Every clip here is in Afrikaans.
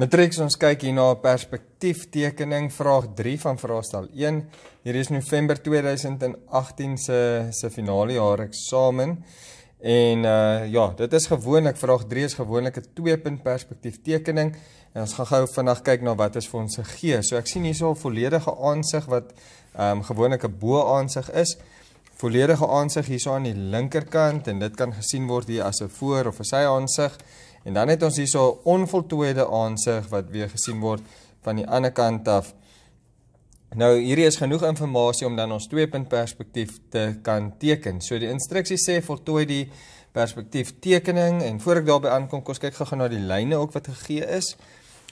Matriks ons kyk hier na 'n perspektieftekening vraag 3 van vraestel 1. Hierdie is November 2018 se se finale jaar eksamen. En uh ja, dit is gewoonlik vraag 3 is gewoonlik 'n twee-punt perspektieftekening en ons gaan gou vandag kyk na wat is vir ons se gee. So ek sien hierso 'n volledige aansig wat ehm um, gewoonlik 'n bo-aansig is. Volledige aansig hierso aan die linkerkant en dit kan gesien word hier as 'n voor of 'n sy-aansig. En dan het ons hierso 'n onvoltooide aansig wat weer gesien word van die ander kant af. Nou hierdie is genoeg inligting om dan ons twee punt perspektief te kan teken. So die instruksie sê voltooi die perspektief tekening en voor ek daarby aankom, kom ons kyk gou-gou na die lyne ook wat gegee is.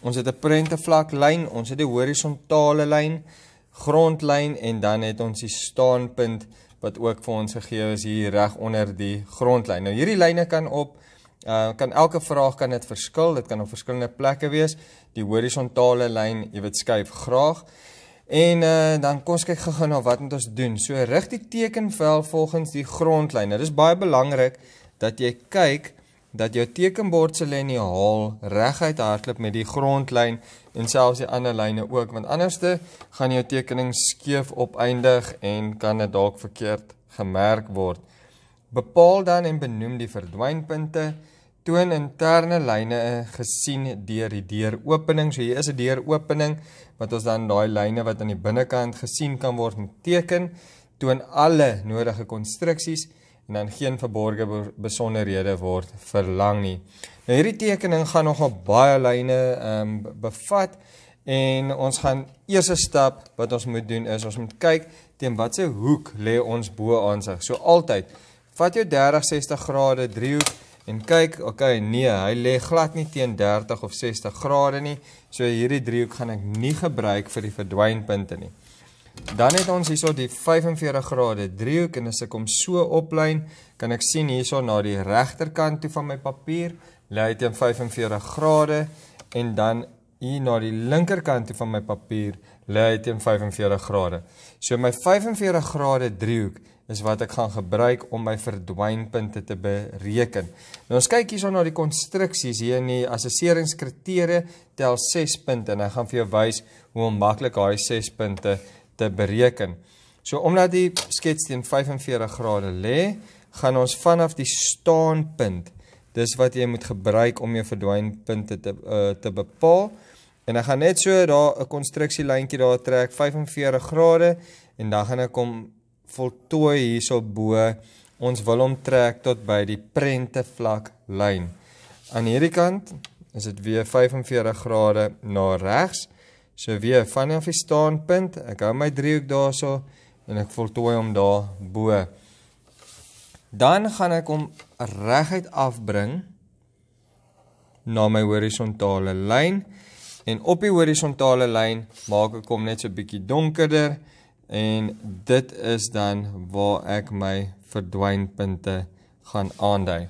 Ons het 'n prentevlak lyn, ons het die horisontale lyn, grondlyn en dan het ons die staanpunt wat ook vir ons gegee is hier reg onder die grondlyn. Nou hierdie lyne kan op Uh kan elke vraag kan dit verskil, dit kan op verskillende plekke wees. Die horisontale lyn, jy weet skuif graag. En uh dan kom ons kyk gou-gou na wat moet ons doen. So rig die tekenvel volgens die grondlyn. Dit is baie belangrik dat jy kyk dat jou tekenbord se liniaal reguit hardloop met die grondlyn en selfs die ander lyne ook, want anderste gaan jou tekening skeef opeindig en kan dit dalk verkeerd gemerk word. Bepaal dan en benoem die verdwynpunte. Toon interne lyne gesien deur die deuropening. So hier is 'n deuropening wat ons dan daai lyne wat aan die binnekant gesien kan word teken. Toon alle nodige konstruksies en dan geen verborgde besonderhede word verlang nie. Nou hierdie tekening gaan nogal baie lyne ehm um, bevat en ons gaan eerste stap wat ons moet doen is ons moet kyk teen watter hoek lê ons bo-aansig. So altyd Vat jou 30 60 grade driehoek en kyk, okay, nee, hy lê glad nie teen 30 of 60 grade nie. So hierdie driehoek gaan ek nie gebruik vir die verdwynpunte nie. Dan het ons hierso die 45 grade driehoek en as ek hom so oplyn, kan ek sien hierso na die regterkant toe van my papier lê hy teen 45 grade en dan hier na die linkerkant toe van my papier lê hy teen 45 grade. So my 45 grade driehoek is wat ek gaan gebruik om my verdwynpunte te bereken. Nou ons kyk hierson na die konstruksies hier in die assesseringskriteria tel 6 punte en ek gaan vir jou wys hoe om maklik daai 6 punte te bereken. So omdat die skets teen 45 grade lê, gaan ons vanaf die staanpunt. Dis wat jy moet gebruik om jou verdwynpunte te uh, te bepaal. En ek gaan net so daar 'n konstruksielyntjie daar trek 45 grade en dan gaan ek kom voltooi hierso bo. Ons wil hom trek tot by die prente vlak lyn. Aan hierdie kant is dit weer 45 grade na regs. So weer vanaf die staanpunt, ek hou my driehoek daarso en ek voltooi hom daar bo. Dan gaan ek hom reguit afbring na my horisontale lyn en op die horisontale lyn maak ek hom net so bietjie donkerder en dit is dan waar ek my verdwynpunte gaan aandui.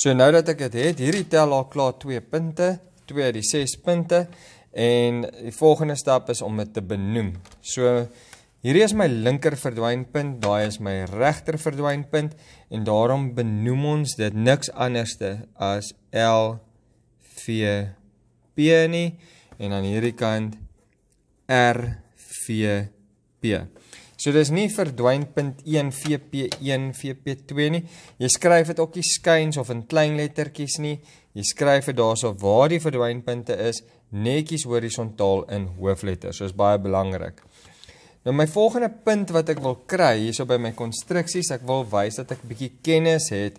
So nou dat ek dit het, hierdie tel al klaar 2 punte, 2 uit die 6 punte en die volgende stap is om dit te benoem. So hierdie is my linker verdwynpunt, daai is my regter verdwynpunt en daarom benoem ons dit niks anderste as L V P nie en aan hierdie kant R V P vp. So dis nie verdwyn.1vp1 vp2 nie. Jy skryf dit op die skuins of in klein lettertjies nie. Jy skryf dit daarsoop waar die verdwynpunte is, netjies horisontaal in hoofletters. So is baie belangrik. Nou my volgende punt wat ek wil kry hierso by my konstruksies, ek wil wys dat ek 'n bietjie kennis het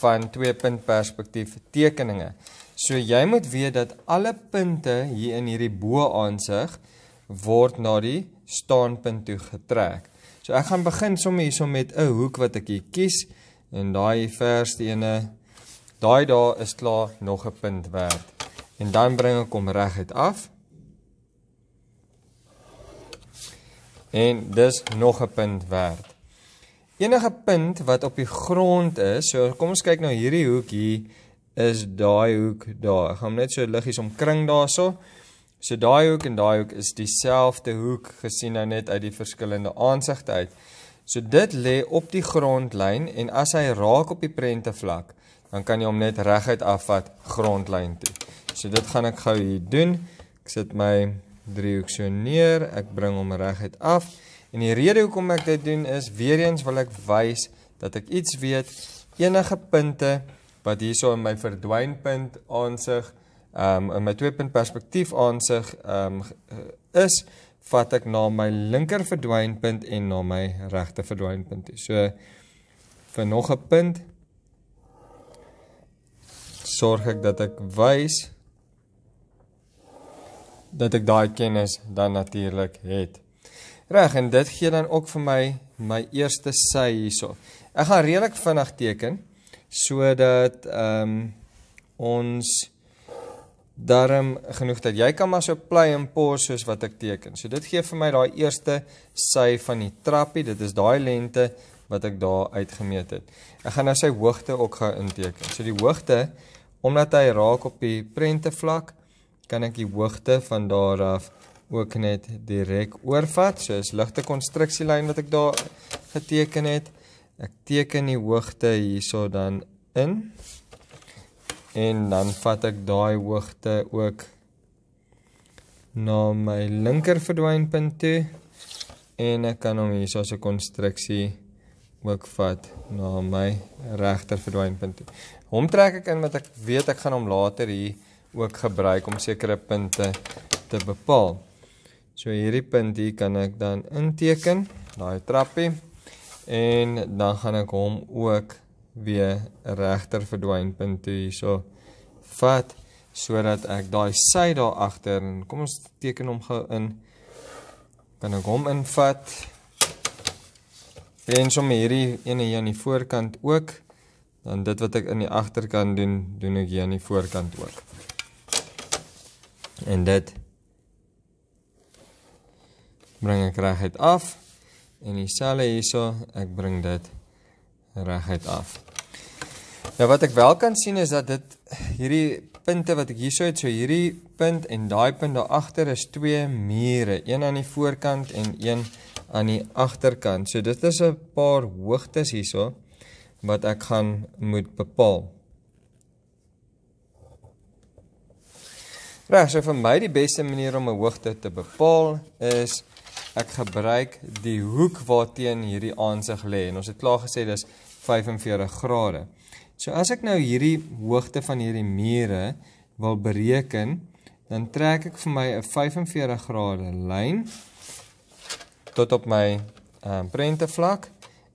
van twee-punt perspektief tekeninge. So jy moet weet dat alle punte hier in hierdie bo-aansig word na die staanpunt toe getrek. So ek gaan begin sommer hierso met 'n hoek wat ek hier kies en daai verstene daai daar is klaar nog 'n punt werd. En dan bring ek hom reg uit af. En dis nog 'n punt werd. Enige punt wat op die grond is, so kom ons kyk nou hierdie hoek hier is daai hoek daar. Ek gaan net so liggies omkring daaroor. So. So daai hoek en daai hoek is dieselfde hoek gesien nou net uit die verskillende aansigte uit. So dit lê op die grondlyn en as hy raak op die prentevlak, dan kan jy hom net reguit afvat grondlyn toe. So dit gaan ek gou hier doen. Ek sit my driehoek so neer, ek bring hom reguit af. En die rede hoekom ek dit doen is weer eens wil ek wys dat ek iets weet enige punte wat hierso in my verdwynpunt aansig Ehm um, in my tweepunt perspektief aansig ehm um, is vat ek na my linker verdwynpunt en na my regte verdwynpunt. So vir nog 'n punt sorg ek dat ek wys dat ek daai kennis dan natuurlik het. Reg en dit gee dan ook vir my my eerste sy hierso. Ek gaan redelik vinnig teken sodat ehm um, ons darm genoeg dat jy kan maar so play en pause soos wat ek teken. So dit gee vir my daai eerste sy van die trappie. Dit is daai lengte wat ek daar uitgemeet het. Ek gaan nou sy hoogte ook gaan inteken. So die hoogte omdat hy raak op die prente vlak, kan ek die hoogte van daar af ook net direk oorvat. So is ligte konstruksielyn wat ek daar geteken het. Ek teken die hoogte hierso dan in en dan vat ek daai hoogte ook na my linker verdwynpunt toe en ek kan hom hier soos 'n konstruksie ook vat na my regter verdwynpunt toe. Hom trek ek in met ek weet ek gaan hom later hier ook gebruik om sekere punte te bepaal. So hierdie punt hier kan ek dan inteken, daai trappie en dan gaan ek hom ook weer regter verdwyn punt toe hierso vat sodat ek daai sy daar agter en kom ons teken hom gou in kan ek hom invat en so my hierdie ene hier aan die voorkant ook dan dit wat ek in die agterkant doen doen ek hier aan die voorkant ook en dit bring ek reguit af en dieselfde hierso ek bring dit reguit af. Ja wat ek wel kan sien is dat dit hierdie punte wat ek hierso het, so hierdie punt en daai punt daar agter is twee mure, een aan die voorkant en een aan die agterkant. So dit is 'n paar hoogtes hierso wat ek gaan moet bepaal. Reg, so vir my die beste manier om 'n hoogte te bepaal is ek gebruik die hoek waarteen hierdie aansig lê en ons het klaar gesê dis 45 grade. So as ek nou hierdie hoogte van hierdie mure wil bereken, dan trek ek vir my 'n 45 grade lyn tot op my ehm um, prentevlak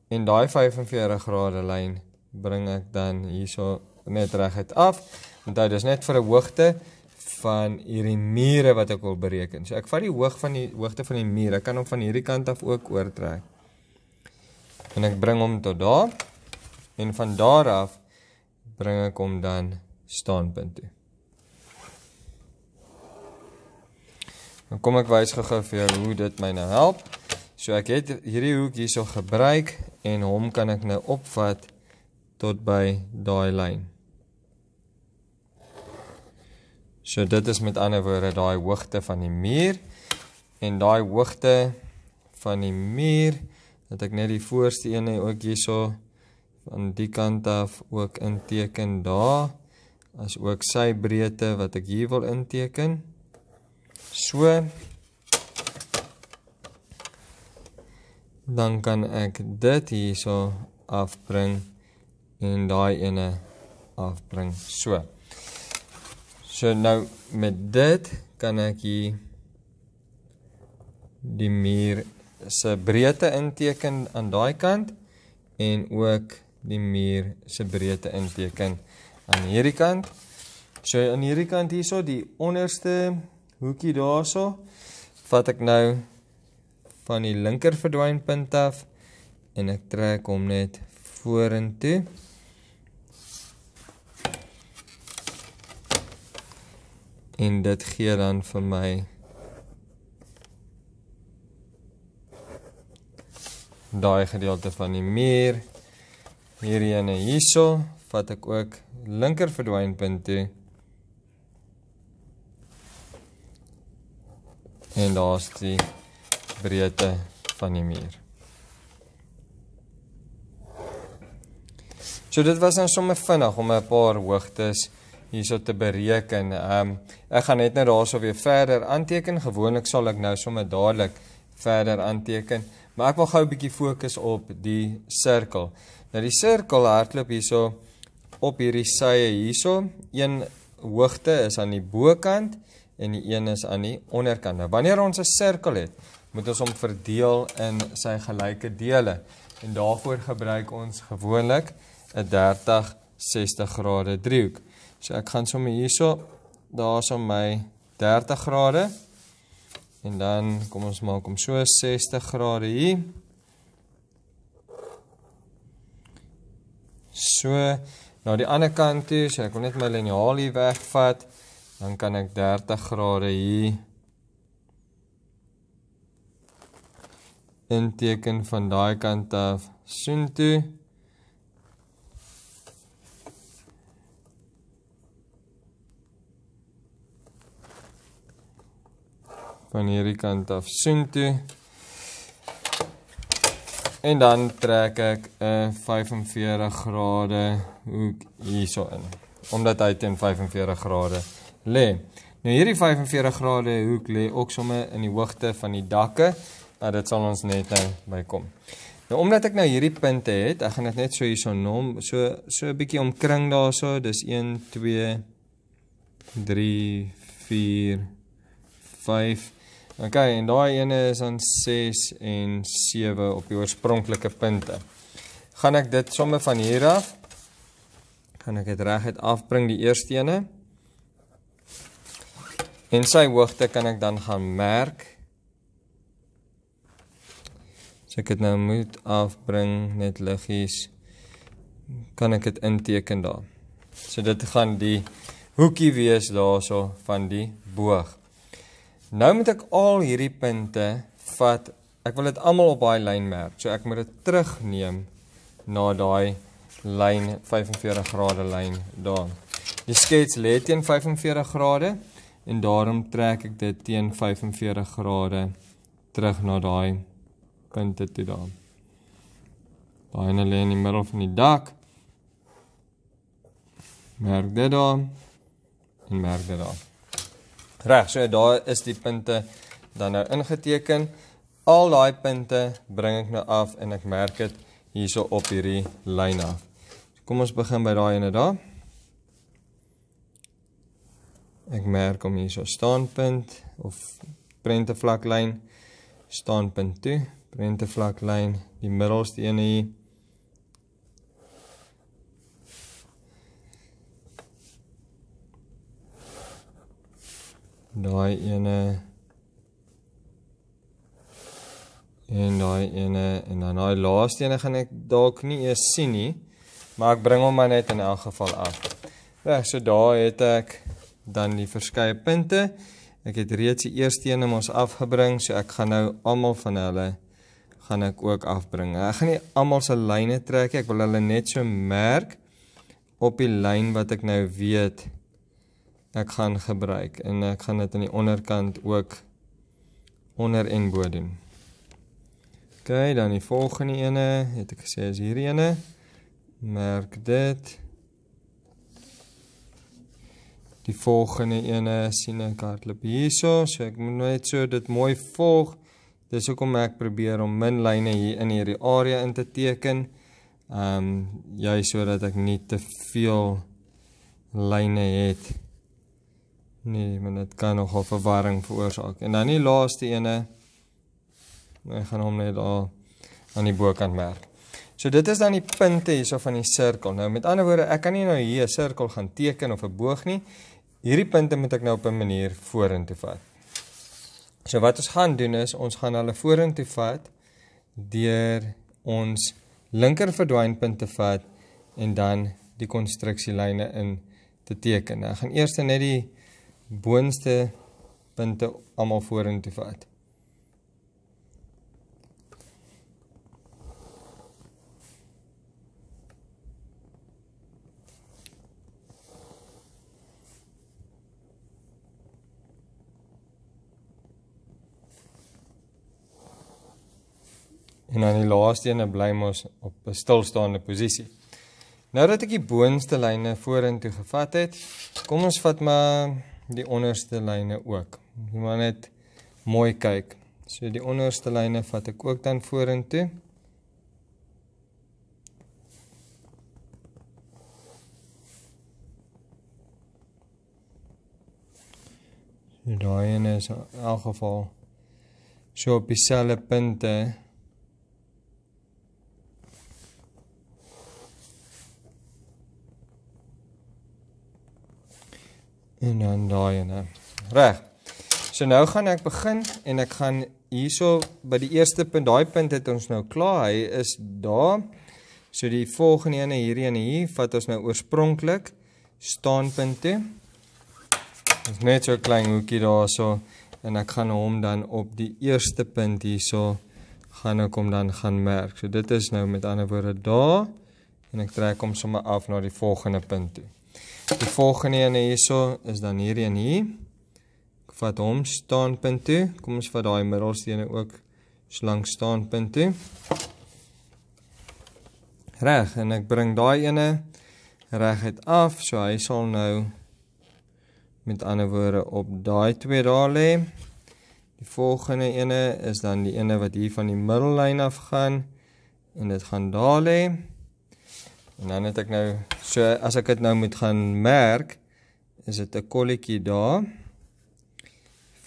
en daai 45 grade lyn bring ek dan hierso net reguit af. Onthou, dis net vir 'n hoogte van hierdie mure wat ek wil bereken. So ek vat die hoog van die hoogte van die mure, kan hom van hierdie kant af ook oortrek. En ek bring hom tot daar En van daar af bring ek hom dan standpunt toe. Dan kom ek wys gou vir jou hoe dit my nou help. So ek het hierdie hoek hierso gebruik en hom kan ek nou opvat tot by daai lyn. So dit is met ander woorde daai hoogte van die muur en daai hoogte van die muur dat ek net die voorste een ook hierso van die kant af ook inteken daar as ook sy breedte wat ek hier wil inteken. So dan kan ek dit hierso afbring en daai ene afbring. So. So nou met dit kan ek hier die muur se breedte inteken aan daai kant en ook die muur se breedte inteken aan hierdie kant. So aan hierdie kant hierso die onderste hoekie daarso vat ek nou van die linker verdwynpunt af en ek trek hom net vorentoe. En dit gee dan vir my daai gedeelte van die muur hierheen en hierso vat ek ook linker verdwynpunt toe. En daar's die breedte van die muur. So dit was nou sommer vinnig om 'n paar hoogtes hierso te bereken. Ehm um, ek gaan net nou daarso weer verder aanteken. Gewoonlik sal ek nou sommer dadelik verder aanteken. Maar ek wil gou 'n bietjie fokus op die sirkel. Nou die sirkel hardloop hierso op hierdie sye hierso. Een hoogte is aan die bokant en die een is aan die onderkant. Nou wanneer ons 'n sirkel het, moet ons hom verdeel in sy gelyke dele. En daarvoor gebruik ons gewoonlik 'n 30 60 grade driehoek. So ek gaan sommer hierso daarsom my 30 grade En dan kom ons maak hom so 60 grade hier. So na die ander kant toe, so ek wil net my liniaal hier wegvat, dan kan ek 30 grade hier inteken van daai kant af. Soontoe van hierdie kant af soontoe. En dan trek ek 'n 45 grade hoek hierso in omdat hy teen 45 grade lê. Nou hierdie 45 grade hoek lê ook sommer in die hoogte van die dakke, maar dit sal ons net nou bykom. Nou omdat ek nou hierdie punte het, ek gaan dit net so hierso nom, so so 'n bietjie omkring daarso, dis 1 2 3 4 5 OK, en daai ene is dan 6 en 7 op die oorspronklike punte. Gaan ek dit somme van hier af? Gaan ek dit reguit afbring die eerste ene? En sy hoogte kan ek dan gaan merk. As ek dit nou moet afbring net liggies, kan ek dit inteken daar. So dit gaan die hoekie wees daarso van die boog. Nou moet ek al hierdie punte vat. Ek wil dit almal op daai lyn merk. So ek moet dit terugneem na daai lyn 45 grade lyn daar. Die skets lê teen 45 grade en daarom trek ek dit teen 45 grade terug na daai punte toe daar. Daai lê in die middel van die dak. Merk dit dan. Merk dit dan. Reg, so daar is die punte dan nou ingeteken. Al daai punte bring ek nou af en ek merk dit hierso op hierdie lyn af. Kom ons begin by daai ene daar. Ek merk om hierso staanpunt of prentevlaklyn staanpunt toe, prentevlaklyn, die middelste ene hier daai ene en daai ene en dan daai laaste ene gaan ek dalk nie eers sien nie maar ek bring hom maar net in elk geval af. Reg, so daar het ek dan die verskeie punte. Ek het reeds die eerste een om ons afgebring, so ek gaan nou almal van hulle gaan ek ook afbring. Ek gaan nie almal se lyne trek nie. Ek wil hulle net so merk op die lyn wat ek nou weet ek gaan gebruik en ek gaan dit aan die onderkant ook onder en bo doen. OK, dan die volgende ene, het ek gesê is hierdie ene. Merk dit. Die volgende ene sien ek hardloop hierso, so ek moet net so dit mooi volg. Dis hoekom ek probeer om min lyne hier in hierdie area in te teken. Ehm um, jy sodat ek nie te veel lyne het nie Nee, maar dit kan nogal verwarring veroorsaak. En dan die laaste ene. Ek gaan hom net daar aan die bokant merk. So dit is dan die punte hierso van die sirkel. Nou met ander woorde, ek kan nie nou hier 'n sirkel gaan teken of 'n boog nie. Hierdie punte moet ek nou op 'n manier vorentoe vat. So wat ons gaan doen is ons gaan hulle vorentoe vat deur ons linker verdwynpunte vat en dan die konstruksielyne in te teken. Nou, ek gaan eers net die boonste punte almal vorentoe vat. En aan die laaste ene bly mos op 'n stilstaande posisie. Nou dat ek die boonste lyne vorentoe gevat het, kom ons vat maar die onderste lyne ook. Jy moet net mooi kyk. So die onderste lyne vat ek ook dan vorentoe. So, Daai een is in elk geval so op dieselfde punte en dan daai en dan. Reg. So nou gaan ek begin en ek gaan hierso by die eerste punt, daai punt het ons nou klaar. Hy is daar. So die volgende ene hierdie en hier vat ons nou oorspronklik staanpunte. Ons net so klein hoekie daarso en ek gaan hom dan op die eerste punt hierso gaan ek hom dan gaan merk. So dit is nou met ander woorde daar en ek trek hom sommer af na die volgende punt toe. Die volgende ene hierso is dan hierdie een hier. Ek vat hom staanpunt toe. Kom ons vat daai middelsteene ook so lank staanpunt toe. Reg, en ek bring daai ene reguit af, so hy sal nou met ander woorde op daai twee daar lê. Die volgende ene is dan die ene wat hier van die middellyn af gaan en dit gaan daar lê. En nou, dan het ek nou so as ek dit nou moet gaan merk, is dit 'n kolletjie daar.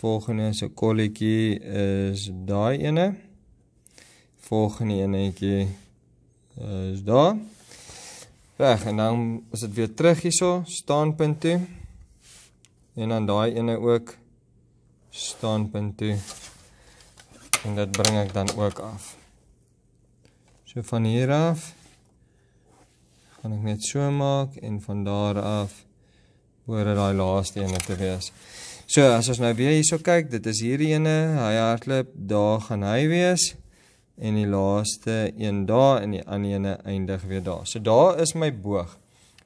Volgende is 'n kolletjie is daai ene. Volgende enetjie is daar. Reg, en dan is dit weer terug hierso, staanpunt toe. En dan daai ene ook staanpunt toe. En dit bring ek dan ook af. So van hier af gaan ek net so maak en van daar af hoor dit daai laaste een te wees. So as ons nou weer hierso kyk, dit is hierdie ene, hy hardloop, daar gaan hy wees en die laaste een daar en die ander ene eindig weer daar. So daar is my boog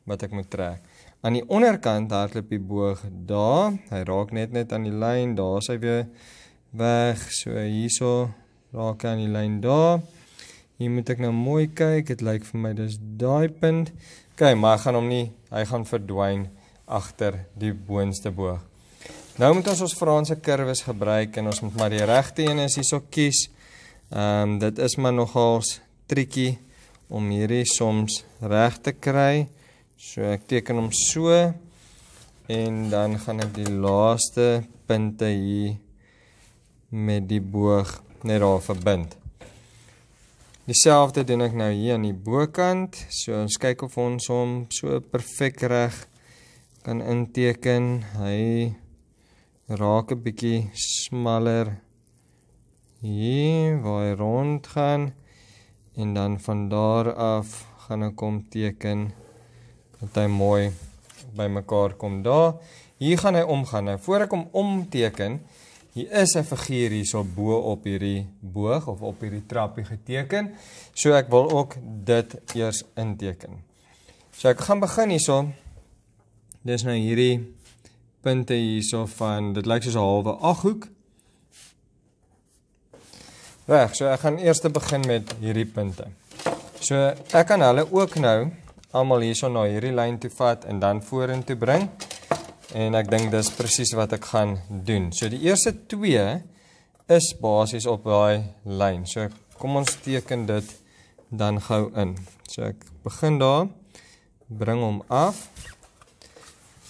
wat ek moet trek. Aan die onderkant hardloop die boog daar, hy raak net net aan die lyn, daar is hy weer weg. So hierso raak hy aan die lyn daar Hier moet ek nou mooi kyk. Dit lyk vir my dis daai punt. OK, maar ek gaan hom nie. Hy gaan verdwyn agter die boonste boog. Nou moet ons ons Franse kurwes gebruik en ons moet maar die regte een is hierso kies. Ehm um, dit is maar nogals triekie om hierdie soms reg te kry. So ek teken hom so en dan gaan ek die laaste punte hier met die boog net daar verbind. Dieselfde doen ek nou hier aan die bokant. So ons kyk of ons hom so perfek reg kan inteken. Hy raak 'n bietjie smaller hier waar hy rond gaan en dan van daar af gaan ek hom teken dat hy mooi bymekaar kom daar. Hier gaan hy omgaan. Nou voor ek hom omteken, hier is 'n figuur hierso bo op hierdie boog of op hierdie trappie geteken. So ek wil ook dit eers inteken. So ek gaan begin hierso. Dis nou hierdie punte hierso van dit lyk soos 'n halwe aghoek. Reg, so ek gaan eers begin met hierdie punte. So ek kan hulle ook nou almal hierson na hierdie lyn toe vat en dan vorentoe bring en ek dink dis presies wat ek gaan doen. So die eerste 2 is basies op daai lyn. So kom ons teken dit dan gou in. So ek begin daar bring hom af.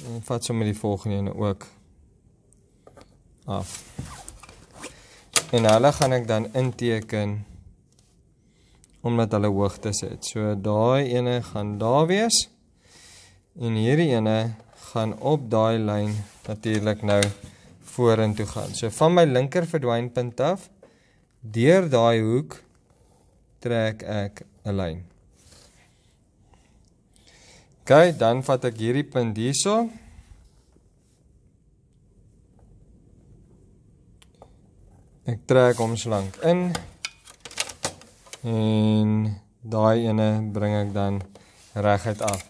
En vat sommer die volgende een ook af. En hulle gaan ek dan inteken omdat hulle hoogtes het. So daai ene gaan daar wees. En hierdie ene gaan op daai lyn natuurlik nou vorentoe gaan. So van my linker verdwynpunt af deur daai hoek trek ek 'n lyn. OK, dan vat ek hierdie punt hierso. Ek trek hom slank in en daai ene bring ek dan reguit af.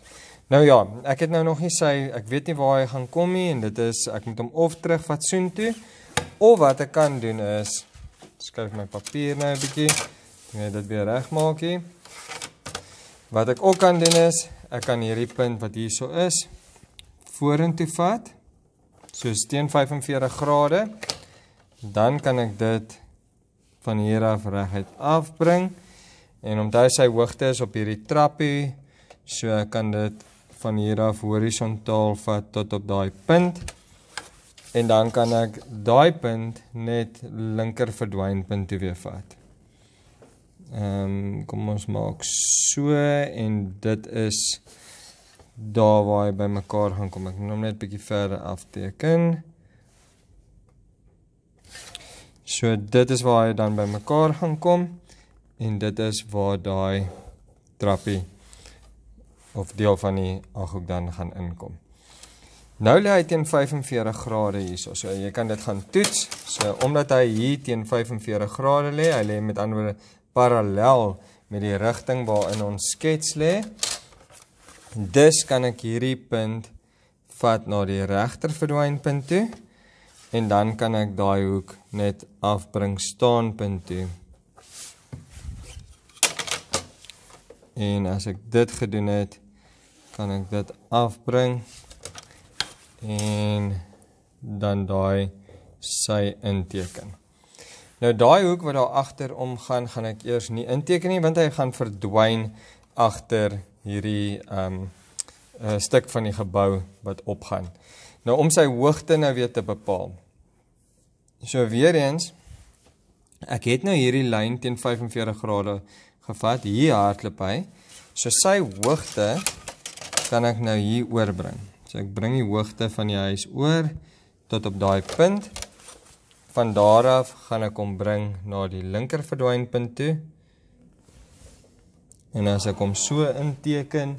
Nou ja, ek het nou nog nie sy, ek weet nie waar hy gaan kom nie en dit is ek moet hom of terug vat soontoe of wat ek kan doen is skryf my papier nou 'n bietjie, net dit weer regmaak hier. Wat ek ook kan doen is ek kan hierdie punt wat hierso is vorentoe vat soos teen 45 grade. Dan kan ek dit van hier af reguit afbring en onthou sy hoogte is op hierdie trappie. So kan dit van hier af horisontaal vat tot op daai punt en dan kan ek daai punt net linker verdwyn punt toe weer vat. Ehm um, kom ons maak so en dit is daar waar hy bymekaar gaan kom. Ek noem net bietjie verder afteken. So dit is waar hy dan bymekaar gaan kom en dit is waar daai trappie of deel van die aghoek dan gaan inkom. Nou lê hy teen 45 grade hierso. So jy kan dit gaan toets. So omdat hy hier teen 45 grade lê, hy lê met ander woorde parallel met die rigting waarin ons skets lê. Dus kan ek hierdie punt vat na die regter verdwynpunt toe en dan kan ek daai hoek net afbring staanpunt toe. En as ek dit gedoen het, kan ek dit afbring en dan daai sy inteken. Nou daai hoek wat daar agter om gaan, gaan ek eers nie inteken nie want hy gaan verdwyn agter hierdie um ehm, 'n eh, stuk van die gebou wat opgaan. Nou om sy hoogte nou weer te bepaal. So weer eens ek het nou hierdie lyn teen 45 grade gevat hier hardloop hy. So sy hoogte kan ek nou hier oorbring. So ek bring die hoogte van die huis oor tot op daai punt. Van daar af gaan ek hom bring na die linker verdwynpunt toe. En as ek hom so inteken,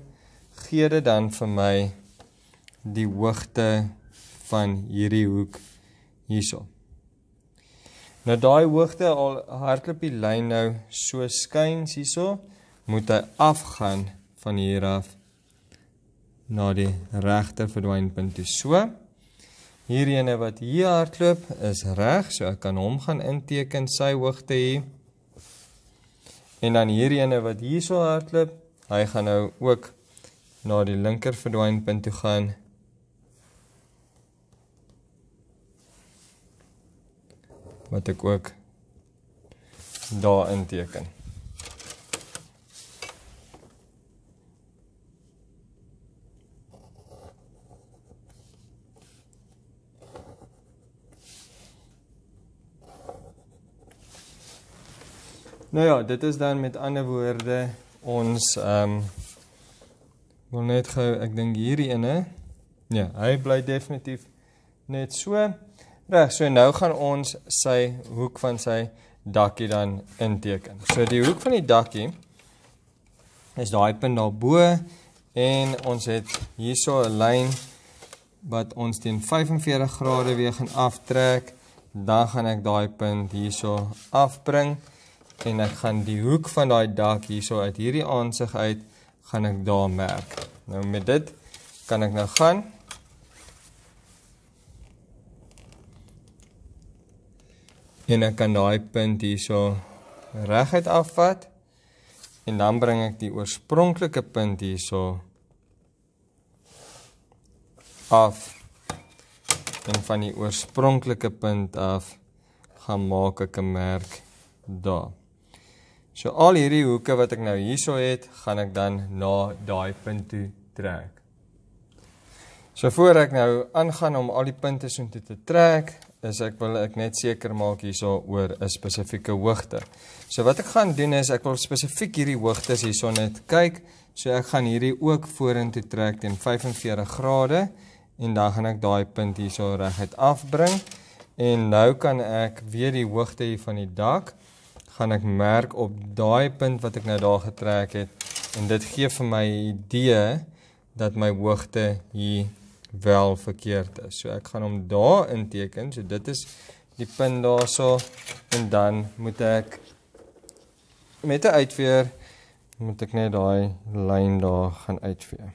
gee dit dan vir my die hoogte van hierdie hoek hierso. Nou daai hoogte al hardloop die lyn nou so skuins hierso, moet hy afgaan van hier af na die regte verdwynpunt toe. So hierdie ene wat hier hardloop is reg, so ek kan hom gaan inteken sy hoogte hier. En dan hierdie ene wat hier so hardloop, hy gaan nou ook na die linker verdwynpunt toe gaan. Wat ek ook daar inteken. Nou ja, dit is dan met ander woorde ons ehm um, wil net gou ek dink hierdie ene. Ja, hy bly definitief net so. Reg, so nou gaan ons sy hoek van sy dakkie dan inteken. So die hoek van die dakkie is daai punt daarbo en ons het hierso 'n lyn wat ons teen 45 grade weer gaan aftrek. Dan gaan ek daai punt hierso afbring en ek gaan die hoek van daai dak hierso uit hierdie aansig uit gaan ek daar merk. Nou met dit kan ek nou gaan en ek kan daai punt hierso reguit afvat en dan bring ek die oorspronklike punt hierso af en van die oorspronklike punt af gaan maak ek 'n merk daar. So al hierdie hoeke wat ek nou hierso het, gaan ek dan na daai punt toe trek. So voor ek nou aangaan om al die punte so toe te trek, is ek wil ek net seker maak hierso oor 'n spesifieke hoogte. So wat ek gaan doen is ek wil spesifiek hierdie hoogtes hierson net kyk. So ek gaan hierdie ook vorentoe trek teen 45 grade en dan gaan ek daai punt hierso reguit afbring en nou kan ek weer die hoogte hier van die dak gaan ek merk op daai punt wat ek nou daar getrek het en dit gee vir my idee dat my hoogte hier wel verkeerd is. So ek gaan hom daar inteken. So dit is die punt daarso en dan moet ek met 'n uitveer moet ek net daai lyn daar gaan uitveer.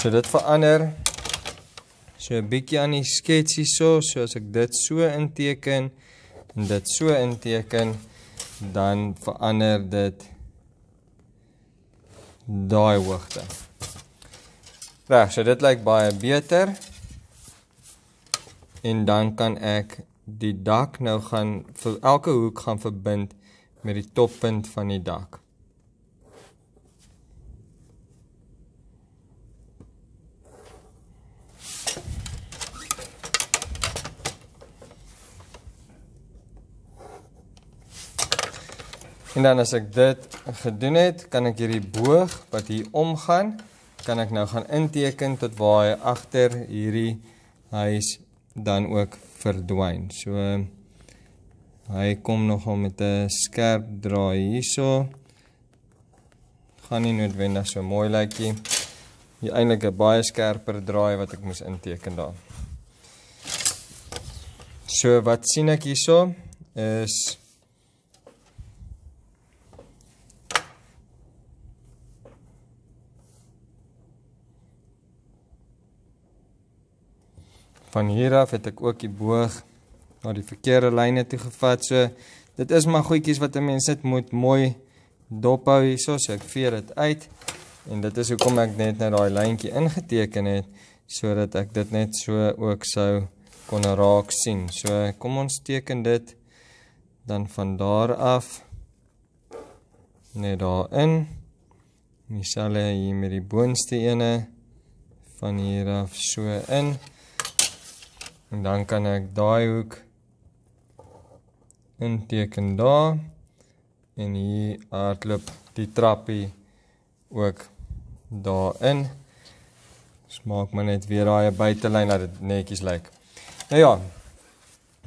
So dit verander So 'n bietjie aan die sketsie so, so as ek dit so inteken en dit so inteken, dan verander dit daai hoogte. Reg, so dit lyk baie beter. En dan kan ek die dak nou gaan vir elke hoek gaan verbind met die toppunt van die dak. En dan as ek dit gedoen het, kan ek hierdie boog wat hier omgaan, kan ek nou gaan inteken tot waar hy agter hierdie huis dan ook verdwyn. So hy kom nogal met 'n skerp draai hierso. Gaan nie noodwendig so mooi lyk nie. Hier eintlik 'n baie skerper draai wat ek moes inteken daar. So wat sien ek hierso is van hier af het ek ook die boog na die verkeerde lyne toe gevat. So dit is maar goedjies wat 'n mens sit moet mooi dop hou hierso, so ek veer dit uit. En dit is hoekom ek net nou daai lyntjie ingeteken het sodat ek dit net so ook sou kon raak sien. So kom ons teken dit dan van daar af net daar in. Ons sal hier met die boonste ene van hier af so in. En dan kan ek daai hoek inteken daar en hier hardloop die trappie ook daarin. Dis maak my net weer daai buitelyn dat dit netjies lyk. Nou ja.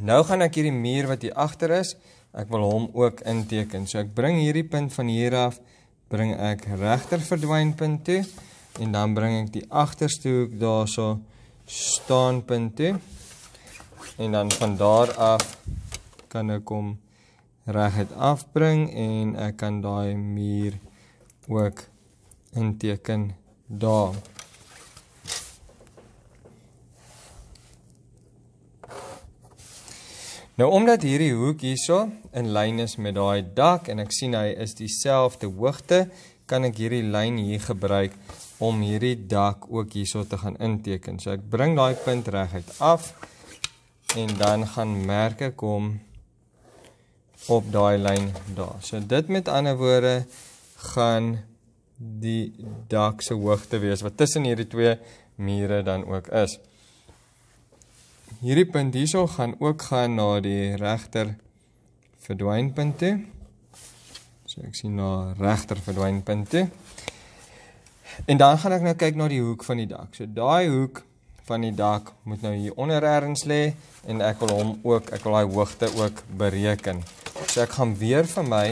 Nou gaan ek hierdie muur wat hier agter is, ek wil hom ook inteken. So ek bring hierdie punt van hier af, bring ek regter verdwynpunt toe en dan bring ek die agterste hoek daarso staanpunt toe en dan van daar af kan ek hom reg het afbring en ek kan daai muur ook inteken daar. Nou omdat hierdie hoek hierso in lyn is met daai dak en ek sien hy is dieselfde hoogte, kan ek hierdie lyn hier gebruik om hierdie dak ook hierso te gaan inteken. So ek bring daai punt reg uit af en dan gaan merke kom op daai lyn daar. So dit met ander woorde gaan die dak se hoogte wees wat tussen hierdie twee mure dan ook is. Hierdie punt hierso gaan ook gaan na die regter verdwynpunt toe. So ek sien na regter verdwynpunt toe. En dan gaan ek nou kyk na die hoek van die dak. So daai hoek van die dak moet nou hier onder ergens lê en ek wil hom ook, ek wil daai hoogte ook bereken. So ek gaan weer vir my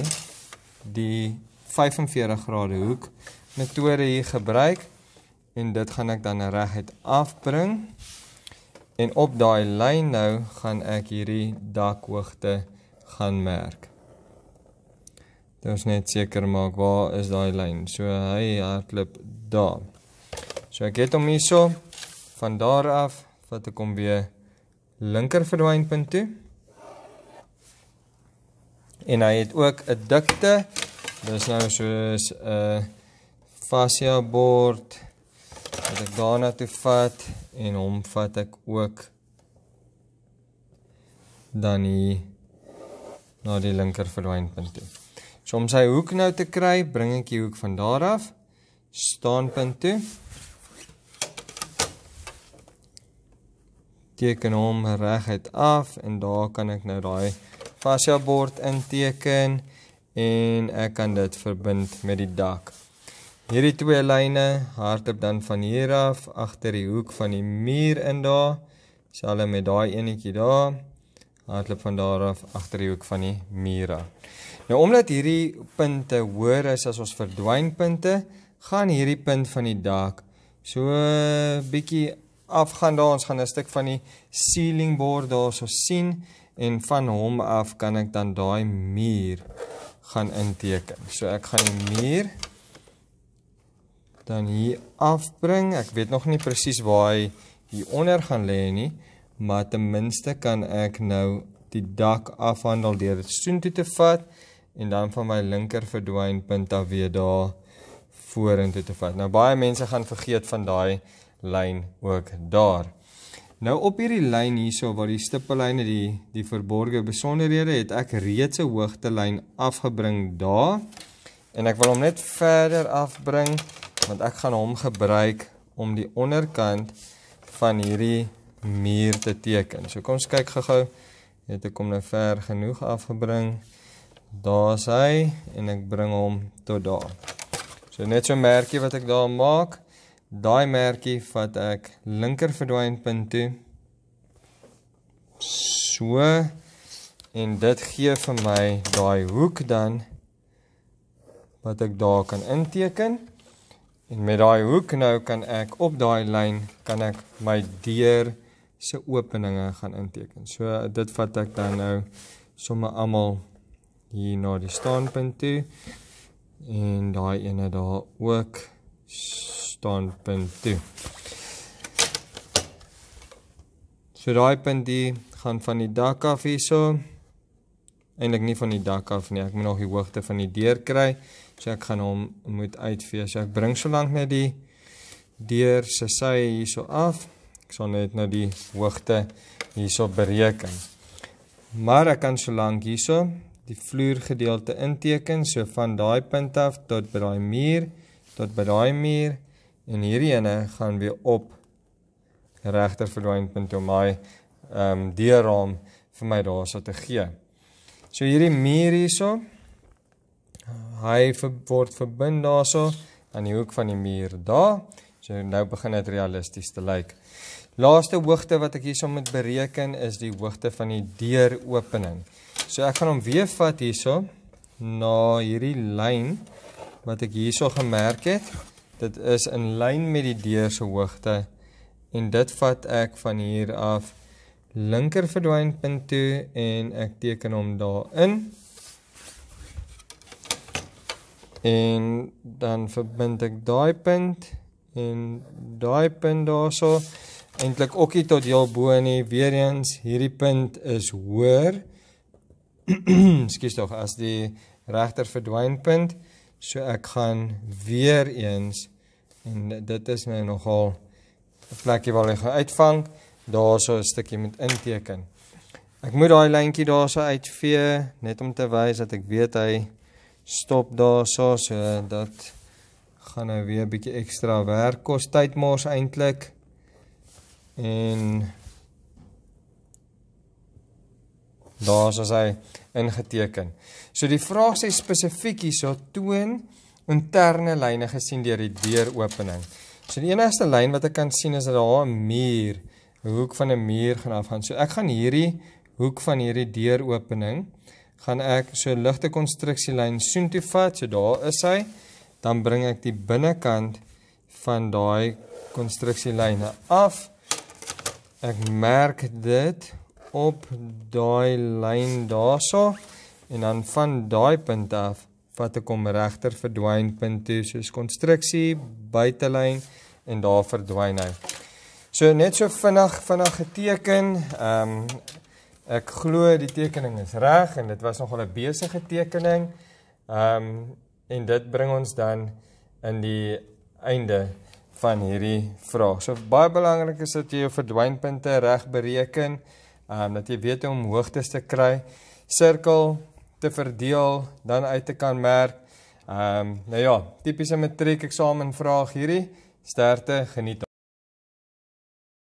die 45 grade hoek metode hier gebruik en dit gaan ek dan reguit afbring. En op daai lyn nou gaan ek hierdie dakhoogte gaan merk. Dit is net seker maak waar is daai lyn. So hy hardloop daar. So ek het hom hierso van daar af wat ek kom weer linker verdwynpunt toe. En hy het ook 'n dikte. Dis nou soos 'n eh, fascia bord wat ek daarna toe vat en hom vat ek ook dan hier na die linker verdwynpunt toe. So om sy hoek nou te kry, bring ek die hoek van daar af staanpunt toe teken hom reguit af en daar kan ek nou daai fascia bord inteken en ek kan dit verbind met die dak. Hierdie twee lyne hardop dan van hier af agter die hoek van die muur in daar. Selfs met daai enetjie daar hardloop van daar af agter die hoek van die muur. Nou omdat hierdie punte hoër is as ons verdwynpunte, gaan hierdie punt van die dak so bietjie af gaan daar ons gaan 'n stuk van die ceiling board daarso sien en van hom af kan ek dan daai muur gaan inteken. So ek gaan die muur dan hier afbring. Ek weet nog nie presies waar hy hier onder gaan lê nie, maar ten minste kan ek nou die dak afhandel deur dit soontoe te vat en dan van my linker verdwyn punt af weer daar vorentoe te vat. Nou baie mense gaan vergeet van daai lyn ook daar. Nou op hierdie lyn hierso waar die stippellyne die die verborgde besonderhede het ek reeds 'n hoogtelyn afgebring daar en ek wil hom net verder afbring want ek gaan hom gebruik om die onderkant van hierdie muur te teken. So kom ons kyk gou-gou. Het ek hom nou ver genoeg afgebring? Daar's hy en ek bring hom tot daar. So net so 'n merkie wat ek daar maak daai merkie vat ek linker verdwynpunt toe. So en dit gee vir my daai hoek dan wat ek daar kan inteken. En met daai hoek nou kan ek op daai lyn kan ek my deur se openinge gaan inteken. So dit vat ek dan nou somme almal hier na die staanpunt toe en daai ene daar ook staanpunt toe. So daai punt die gaan van die dak af hierso. Eindelik nie van die dak af nie. Ek moet nog die hoogte van die deur kry. So ek gaan hom moet uitvee. So ek bring sodoende net die deur se sy hierso af. Ek sal net nou die hoogte hierso bereken. Maar ek kan sodoende hierso die vloergedeelte inteken, so van daai punt af tot by daai muur, tot by daai muur En hierdie ene gaan weer op regter verdwyn punt om my ehm um, deurraam vir my daarso te gee. So hierdie muur hierso hy ver, word verbind daarso aan die hoek van die muur daar. So nou begin dit realisties te lyk. Laaste hoogte wat ek hierso moet bereken is die hoogte van die deuropening. So ek gaan hom weer vat hierso na hierdie lyn wat ek hierso gemerk het. Dit is in lyn met die deur se hoogte en dit vat ek van hier af linker verdwynpunt toe en ek teken hom daarin. En dan verbind ek daai punt en daai punt daarso eintlik ook nie tot heel bo nie. Weer eens, hierdie punt is hoër. Ekskuus tog as die regter verdwynpunt. So ek gaan weer eens en dit is nou nogal 'n plekkie waar ek gaan uitvang. Daarso 'n stukkie moet inteken. Ek moet daai lyntjie daarso uitvee net om te wys dat ek weet hy stop daarso so dat gaan nou weer 'n bietjie ekstra werk kos tyd mors eintlik. En daar's as hy ingeteken. So die vraag sê spesifiek hierso toon interne lyne gesien deur die deuropening. So die enigste lyn wat ek kan sien is dat daar 'n muur, 'n hoek van 'n muur gaan afgaan. So ek gaan hierdie hoek van hierdie deuropening gaan ek so ligte konstruksielyn soontoe vat. So daar is hy. Dan bring ek die binnekant van daai konstruksielyne af. Ek merk dit op daai lyn daarso en dan van daai punt af vat ek hom regter verdwyn punt toe soos konstruksie buitelyn en daar verdwyn hy. So net so vinnig vinnig geteken. Ehm um, ek glo die tekening is reg en dit was nogal 'n besige tekening. Ehm um, en dit bring ons dan in die einde van hierdie vraag. So baie belangrik is dat jy jou verdwynpunte reg bereken um, dat jy weet om hoogtes te kry, sirkel te verdeel, dan uit te kan merk. Ehm um, nou ja, tipiese matriek eksamen vraag hierdie. Sterkte, geniet